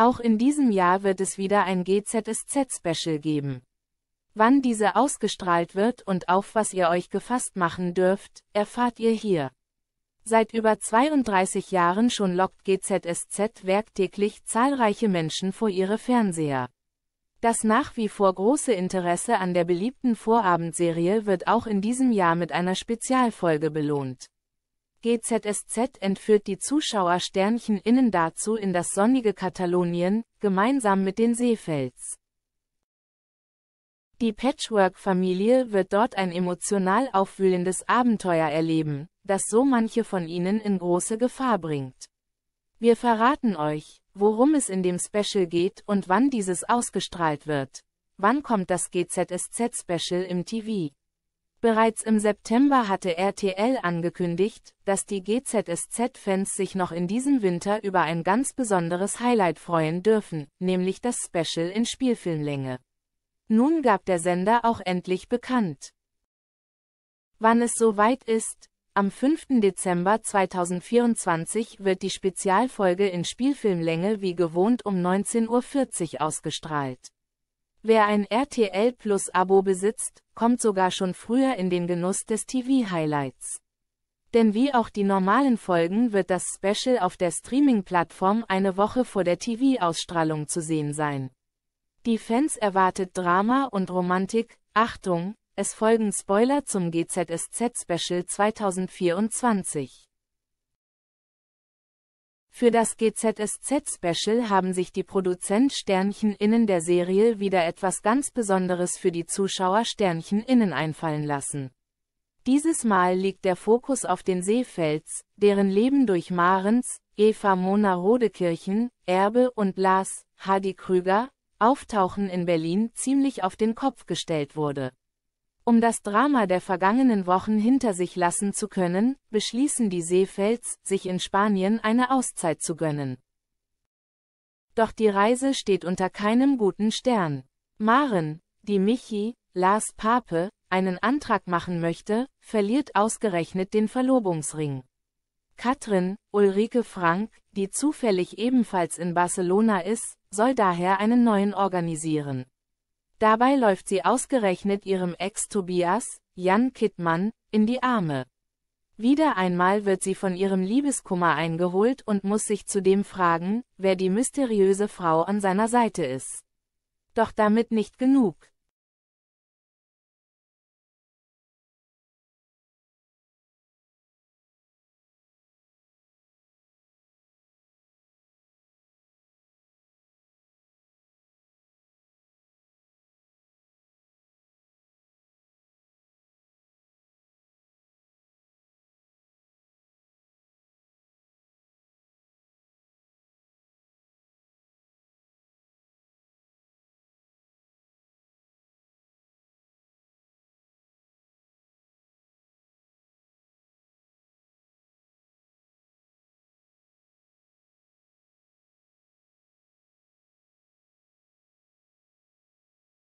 Auch in diesem Jahr wird es wieder ein GZSZ-Special geben. Wann diese ausgestrahlt wird und auf was ihr euch gefasst machen dürft, erfahrt ihr hier. Seit über 32 Jahren schon lockt GZSZ werktäglich zahlreiche Menschen vor ihre Fernseher. Das nach wie vor große Interesse an der beliebten Vorabendserie wird auch in diesem Jahr mit einer Spezialfolge belohnt. GZSZ entführt die Zuschauer Sternchen innen dazu in das sonnige Katalonien, gemeinsam mit den Seefels. Die Patchwork-Familie wird dort ein emotional aufwühlendes Abenteuer erleben, das so manche von ihnen in große Gefahr bringt. Wir verraten euch, worum es in dem Special geht und wann dieses ausgestrahlt wird. Wann kommt das GZSZ-Special im TV? Bereits im September hatte RTL angekündigt, dass die GZSZ-Fans sich noch in diesem Winter über ein ganz besonderes Highlight freuen dürfen, nämlich das Special in Spielfilmlänge. Nun gab der Sender auch endlich bekannt. Wann es soweit ist, am 5. Dezember 2024 wird die Spezialfolge in Spielfilmlänge wie gewohnt um 19.40 Uhr ausgestrahlt. Wer ein RTL Plus Abo besitzt, kommt sogar schon früher in den Genuss des TV-Highlights. Denn wie auch die normalen Folgen wird das Special auf der Streaming-Plattform eine Woche vor der TV-Ausstrahlung zu sehen sein. Die Fans erwartet Drama und Romantik, Achtung, es folgen Spoiler zum GZSZ-Special 2024. Für das GZSZ-Special haben sich die Produzent-SternchenInnen der Serie wieder etwas ganz Besonderes für die Zuschauer-SternchenInnen einfallen lassen. Dieses Mal liegt der Fokus auf den Seefels, deren Leben durch Marens, Eva Mona Rodekirchen, Erbe und Lars, Hadi Krüger, Auftauchen in Berlin ziemlich auf den Kopf gestellt wurde. Um das Drama der vergangenen Wochen hinter sich lassen zu können, beschließen die Seefelds, sich in Spanien eine Auszeit zu gönnen. Doch die Reise steht unter keinem guten Stern. Maren, die Michi, Lars Pape, einen Antrag machen möchte, verliert ausgerechnet den Verlobungsring. Katrin, Ulrike Frank, die zufällig ebenfalls in Barcelona ist, soll daher einen neuen organisieren. Dabei läuft sie ausgerechnet ihrem Ex Tobias, Jan Kittmann, in die Arme. Wieder einmal wird sie von ihrem Liebeskummer eingeholt und muss sich zudem fragen, wer die mysteriöse Frau an seiner Seite ist. Doch damit nicht genug.